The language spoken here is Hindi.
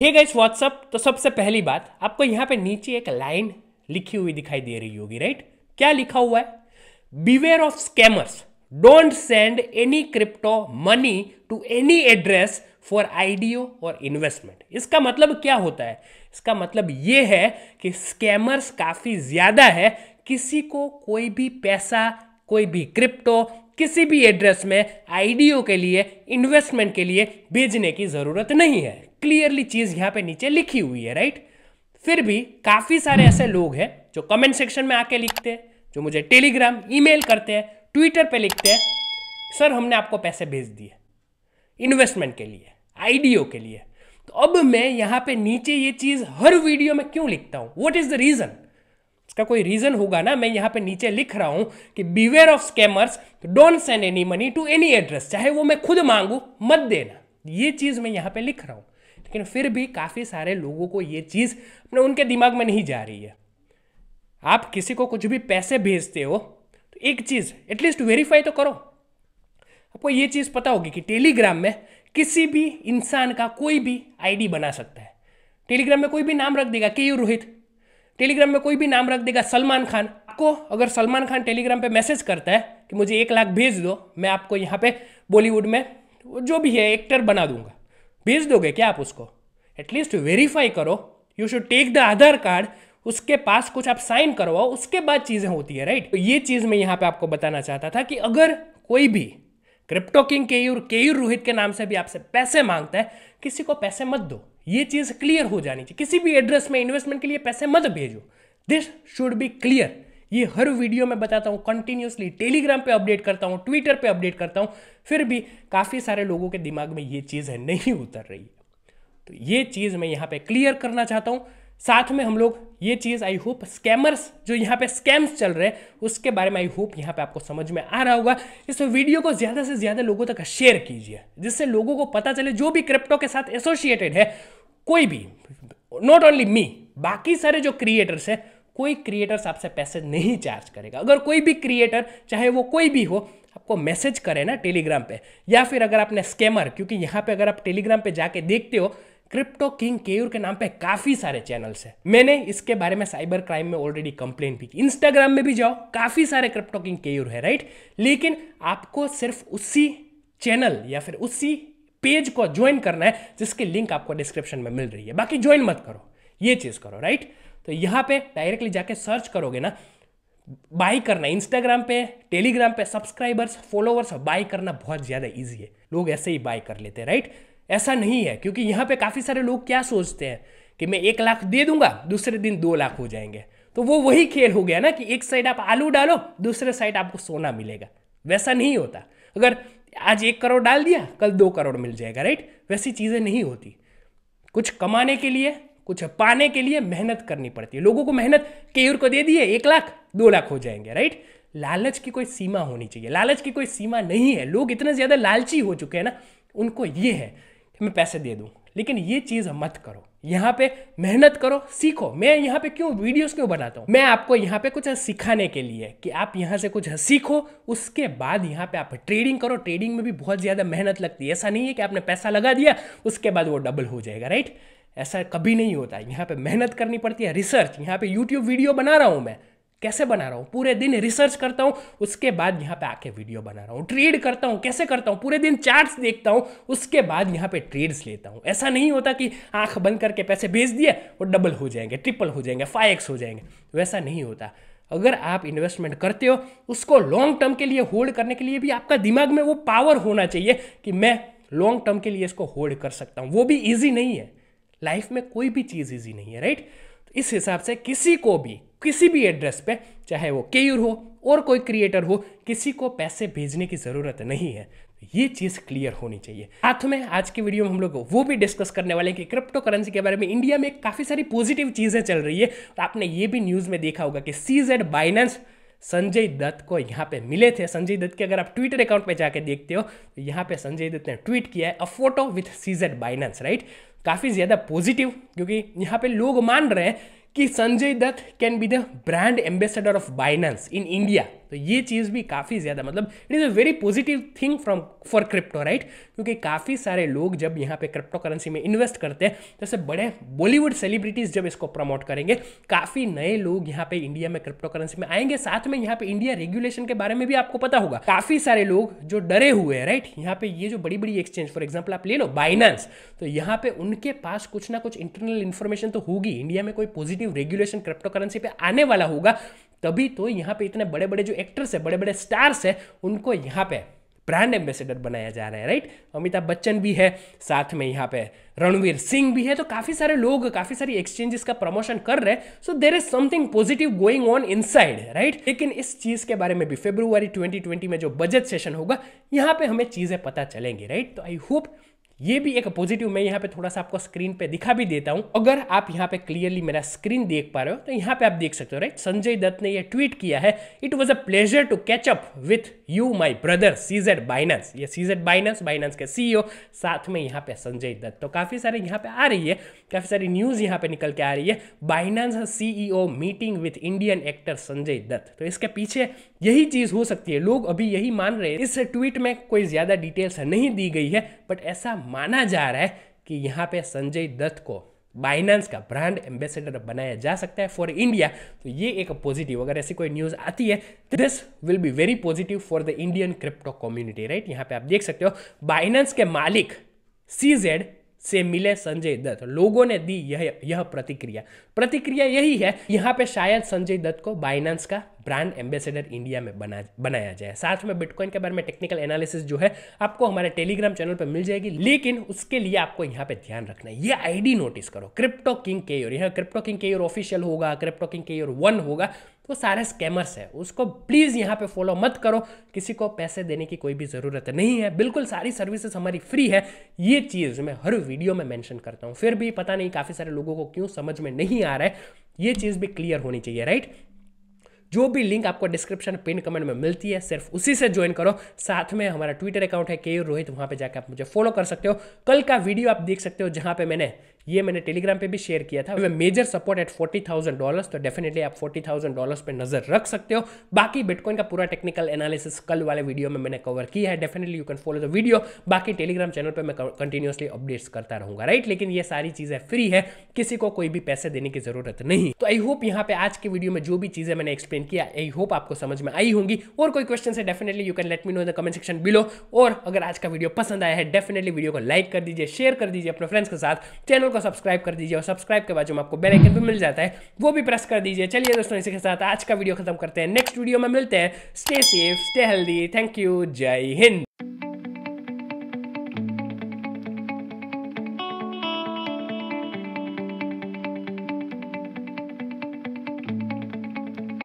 ठीक है इस व्हाट्सअप तो सबसे पहली बात आपको यहाँ पे नीचे एक लाइन लिखी हुई दिखाई दे रही होगी राइट क्या लिखा हुआ है beware of scammers don't send any crypto money to any address for IDO और इन्वेस्टमेंट इसका मतलब क्या होता है इसका मतलब ये है कि स्कैमर्स काफ़ी ज़्यादा है किसी को कोई भी पैसा कोई भी क्रिप्टो किसी भी एड्रेस में आईडीओ के लिए इन्वेस्टमेंट के लिए भेजने की ज़रूरत नहीं है क्लियरली चीज़ यहां पे नीचे लिखी हुई है राइट फिर भी काफ़ी सारे ऐसे लोग हैं जो कमेंट सेक्शन में आके लिखते हैं जो मुझे टेलीग्राम ईमेल करते हैं ट्विटर पे लिखते हैं सर हमने आपको पैसे भेज दिए इन्वेस्टमेंट के लिए आईडीओ के लिए तो अब मैं यहां पे नीचे ये चीज़ हर वीडियो में क्यों लिखता हूं वट इज़ द रीज़न इसका कोई रीज़न होगा ना मैं यहां पे नीचे लिख रहा हूं कि beware of scammers don't send any money to any address चाहे वो मैं खुद मांगू मत देना ये चीज़ मैं यहां पे लिख रहा हूं लेकिन फिर भी काफ़ी सारे लोगों को ये चीज़ अपने उनके दिमाग में नहीं जा रही है आप किसी को कुछ भी पैसे भेजते हो तो एक चीज़ एटलीस्ट वेरीफाई तो करो आपको ये चीज़ पता होगी कि टेलीग्राम में किसी भी इंसान का कोई भी आईडी बना सकता है टेलीग्राम में कोई भी नाम रख देगा के यू रोहित टेलीग्राम में कोई भी नाम रख देगा सलमान खान आपको अगर सलमान खान टेलीग्राम पे मैसेज करता है कि मुझे एक लाख भेज दो मैं आपको यहाँ पे बॉलीवुड में जो भी है एक्टर बना दूंगा भेज दोगे क्या आप उसको एटलीस्ट वेरीफाई करो you should take the Aadhaar card उसके पास कुछ आप साइन करवाओ उसके बाद चीज़ें होती है राइट तो ये चीज़ मैं यहाँ पे आपको बताना चाहता था कि अगर कोई भी क्रिप्टो किंग केयूर केयूर रोहित के नाम से भी आपसे पैसे मांगता है किसी को पैसे मत दो ये चीज़ क्लियर हो जानी चाहिए किसी भी एड्रेस में इन्वेस्टमेंट के लिए पैसे मत भेजो दिस शुड बी क्लियर ये हर वीडियो में बताता हूँ कंटिन्यूसली टेलीग्राम पे अपडेट करता हूँ ट्विटर पे अपडेट करता हूँ फिर भी काफ़ी सारे लोगों के दिमाग में ये चीज़ है नहीं उतर रही तो ये चीज़ मैं यहाँ पे क्लियर करना चाहता हूँ साथ में हम लोग ये चीज़ आई होप स्कैमर्स जो यहाँ पे स्कैम्स चल रहे हैं उसके बारे में आई होप यहाँ पे आपको समझ में आ रहा होगा इस वीडियो को ज़्यादा से ज़्यादा लोगों तक शेयर कीजिए जिससे लोगों को पता चले जो भी क्रिप्टो के साथ एसोसिएटेड है कोई भी नॉट ओनली मी बाकी सारे जो क्रिएटर्स हैं कोई क्रिएटर्स आपसे पैसे नहीं चार्ज करेगा अगर कोई भी क्रिएटर चाहे वो कोई भी हो आपको मैसेज करे ना टेलीग्राम पे या फिर अगर आपने स्कैमर क्योंकि यहाँ पे अगर आप टेलीग्राम पे जाके देखते हो क्रिप्टो किंग केयूर के नाम पे काफी सारे चैनल्स हैं मैंने इसके बारे में साइबर क्राइम में ऑलरेडी कंप्लेन भी की इंस्टाग्राम में भी जाओ काफी सारे क्रिप्टो किंग केयूर है राइट लेकिन आपको सिर्फ उसी चैनल या फिर उसी पेज को ज्वाइन करना है जिसकी लिंक आपको डिस्क्रिप्शन में मिल रही है बाकी ज्वाइन मत करो ये चीज करो राइट तो यहाँ पे डायरेक्टली जाके सर्च करोगे ना बाई करना इंस्टाग्राम पे टेलीग्राम पे सब्सक्राइबर्स फॉलोवर्स बाई करना बहुत ज़्यादा ईजी है लोग ऐसे ही बाई कर लेते हैं राइट ऐसा नहीं है क्योंकि यहाँ पे काफ़ी सारे लोग क्या सोचते हैं कि मैं एक लाख दे दूंगा दूसरे दिन दो लाख हो जाएंगे तो वो वही खेल हो गया ना कि एक साइड आप आलू डालो दूसरे साइड आपको सोना मिलेगा वैसा नहीं होता अगर आज एक करोड़ डाल दिया कल दो करोड़ मिल जाएगा राइट वैसी चीज़ें नहीं होती कुछ कमाने के लिए कुछ पाने के लिए मेहनत करनी पड़ती है लोगों को मेहनत केयूर को दे दिए एक लाख दो लाख हो जाएंगे राइट लालच की कोई सीमा होनी चाहिए लालच की कोई सीमा नहीं है लोग इतने ज़्यादा लालची हो चुके हैं ना उनको ये है कि मैं पैसे दे दूँ लेकिन ये चीज़ मत करो यहाँ पे मेहनत करो सीखो मैं यहाँ पे क्यों वीडियोस क्यों बनाता हूँ मैं आपको यहाँ पे कुछ सिखाने के लिए कि आप यहाँ से कुछ सीखो उसके बाद यहाँ पे आप ट्रेडिंग करो ट्रेडिंग में भी बहुत ज़्यादा मेहनत लगती है ऐसा नहीं है कि आपने पैसा लगा दिया उसके बाद वो डबल हो जाएगा राइट ऐसा कभी नहीं होता है यहाँ पे मेहनत करनी पड़ती है रिसर्च यहाँ पे यूट्यूब वीडियो बना रहा हूँ मैं कैसे बना रहा हूँ पूरे दिन रिसर्च करता हूँ उसके बाद यहाँ पे आके वीडियो बना रहा हूँ ट्रेड करता हूँ कैसे करता हूँ पूरे दिन चार्ट्स देखता हूँ उसके बाद यहाँ पे ट्रेड्स लेता हूँ ऐसा नहीं होता कि आंख बंद करके पैसे भेज दिए और डबल हो जाएंगे ट्रिपल हो जाएंगे फाइव एक्स हो जाएंगे वैसा नहीं होता अगर आप इन्वेस्टमेंट करते हो उसको लॉन्ग टर्म के लिए होल्ड करने के लिए भी आपका दिमाग में वो पावर होना चाहिए कि मैं लॉन्ग टर्म के लिए इसको होल्ड कर सकता हूँ वो भी ईजी नहीं है लाइफ में कोई भी चीज़ ईजी नहीं है राइट तो इस हिसाब से किसी को भी किसी भी एड्रेस पे चाहे वो केयूर हो और कोई क्रिएटर हो किसी को पैसे भेजने की ज़रूरत नहीं है तो ये चीज़ क्लियर होनी चाहिए साथ में आज की वीडियो में हम लोग वो भी डिस्कस करने वाले हैं कि क्रिप्टो करेंसी के बारे में इंडिया में काफ़ी सारी पॉजिटिव चीज़ें चल रही है और आपने ये भी न्यूज़ में देखा होगा कि C Z Binance Sanjay Dutt को यहाँ पे मिले थे संजय दत्त के अगर आप ट्विटर अकाउंट पे जाके देखते हो तो यहाँ पे संजय दत्त ने ट्वीट किया है a photo with CZ Binance right काफ़ी ज़्यादा पॉजिटिव क्योंकि यहाँ पे लोग मान रहे हैं कि Sanjay Dutt can be the brand ambassador of Binance in India तो ये चीज़ भी काफ़ी ज़्यादा मतलब it is a very positive thing from for crypto right क्योंकि काफ़ी सारे लोग जब यहाँ पे क्रिप्टो करेंसी में इन्वेस्ट करते हैं जैसे तो बड़े बॉलीवुड सेलिब्रिटीज़ जब इसको प्रमोट करेंगे काफ़ी नए लोग यहाँ पे इंडिया में क्रिप्टो करेंसी में आएंगे साथ में यहाँ पे इंडिया रेगुलेशन के बारे में भी आपको पता होगा काफ़ी सारे लोग जो डरे हुए हैं राइट यहाँ पे ये जो बड़ी बड़ी एक्सचेंज फॉर एग्जाम्पल आप ले लो बाइनांस तो यहाँ पे उनके पास कुछ ना कुछ इंटरनल इन्फॉर्मेशन तो होगी इंडिया में कोई पॉजिटिव रेगुलेशन क्रिप्टो करेंसी पे आने वाला होगा तभी तो यहाँ पे इतने बड़े बड़े जो एक्टर्स हैं बड़े बड़े स्टार्स हैं उनको यहाँ पे ब्रांड एम्बेसडर बनाया जा रहा है राइट अमिताभ बच्चन भी है साथ में यहाँ पे रणवीर सिंह भी है तो काफ़ी सारे लोग काफ़ी सारी एक्सचेंजेस का प्रमोशन कर रहे हैं so there is something positive going on inside right लेकिन इस चीज़ के बारे में भी फेब्रुवरी 2020 में जो बजट सेशन होगा यहाँ पे हमें चीज़ें पता चलेंगी राइट तो आई होप ये भी एक पॉजिटिव मैं यहाँ पे थोड़ा सा आपको स्क्रीन पे दिखा भी देता हूँ अगर आप यहाँ पे क्लियरली मेरा स्क्रीन देख पा रहे हो तो यहाँ पे आप देख सकते हो राइट संजय दत्त ने ये ट्वीट किया है it was a pleasure to catch up with you my brother CZ Binance ये सीजेड बाइनेंस बाइनेंस के सीईओ e साथ में यहाँ पे संजय दत्त तो काफ़ी सारे यहाँ पे आ रही है काफ़ी सारी न्यूज़ यहाँ पे निकल के आ रही है Binance CEO meeting with Indian actor Sanjay Dutt तो इसके पीछे यही चीज़ हो सकती है लोग अभी यही मान रहे हैं इस ट्वीट में कोई ज़्यादा डिटेल्स नहीं दी गई है बट ऐसा माना जा रहा है कि यहाँ पे संजय दत्त को बाइनेंस का ब्रांड एम्बेसडर बनाया जा सकता है फॉर इंडिया तो ये एक पॉजिटिव अगर ऐसी कोई न्यूज़ आती है this will be very positive for the Indian crypto community right यहाँ पे आप देख सकते हो बाइनेंस के मालिक सी जेड से मिले संजय दत्त लोगों ने दी यह यह प्रतिक्रिया प्रतिक्रिया यही है यहाँ पे शायद संजय दत्त को बाइनेंस का ब्रांड एम्बेसडर इंडिया में बना बनाया जाए साथ में बिटकॉइन के बारे में टेक्निकल एनालिसिस जो है आपको हमारे टेलीग्राम चैनल पर मिल जाएगी लेकिन उसके लिए आपको यहाँ पे ध्यान रखना है ये आईडी नोटिस करो क्रिप्टो किंग केयर यहाँ क्रिप्टो किंग केयर ऑफिशियल होगा क्रिप्टो किंग केयर वन होगा तो सारे स्कैमर्स हैं उसको प्लीज़ यहाँ पे फॉलो मत करो किसी को पैसे देने की कोई भी ज़रूरत नहीं है बिल्कुल सारी सर्विसेज हमारी फ्री है ये चीज़ मैं हर वीडियो में मैंशन करता हूँ फिर भी पता नहीं काफ़ी सारे लोगों को क्यों समझ में नहीं आ रहा है ये चीज़ भी क्लियर होनी चाहिए राइट जो भी लिंक आपको डिस्क्रिप्शन पिन कमेंट में मिलती है सिर्फ उसी से ज्वाइन करो साथ में हमारा ट्विटर अकाउंट है के रोहित वहां पे जाकर आप मुझे फॉलो कर सकते हो कल का वीडियो आप देख सकते हो जहां पे मैंने ये मैंने टेलीग्राम पे भी शेयर किया था वे major support at forty thousand dollar तो डेफिनेटली आप फोर्टी थाउजेंड डॉलर पर नजर रख सकते हो बाकी बिटकॉइन का पूरा टेक्निकल एनालिसिस कल वाले वीडियो में मैंने कवर किया है definitely you can follow the video बाकी टेलीग्राम चैनल पर मैं कंटिन्यूसली अपडेट्स करता रहूंगा राइट लेकिन ये सारी चीजें फ्री है किसी को कोई भी पैसे देने की जरूरत नहीं तो आई होप यहाँ पे आज की वीडियो में जो भी चीजें मैंने एक्सप्लेन किया आई होप आपको समझ में आई होंगी और कोई क्वेश्चन है definitely you can let me know the comment section below और अगर आज का वीडियो पसंद आया है डेफिनेटली वीडियो को लाइक कर दीजिए शेयर कर दीजिए अपने फ्रेंड्स के साथ चैनल को को सब्सक्राइब कर दीजिए और सब्सक्राइब के बाद आपको बेलाइकन भी मिल जाता है वो भी प्रेस कर दीजिए चलिए दोस्तों इसी के साथ आज का वीडियो खत्म करते हैं नेक्स्ट वीडियो में मिलते हैं stay safe stay healthy thank you जय हिंद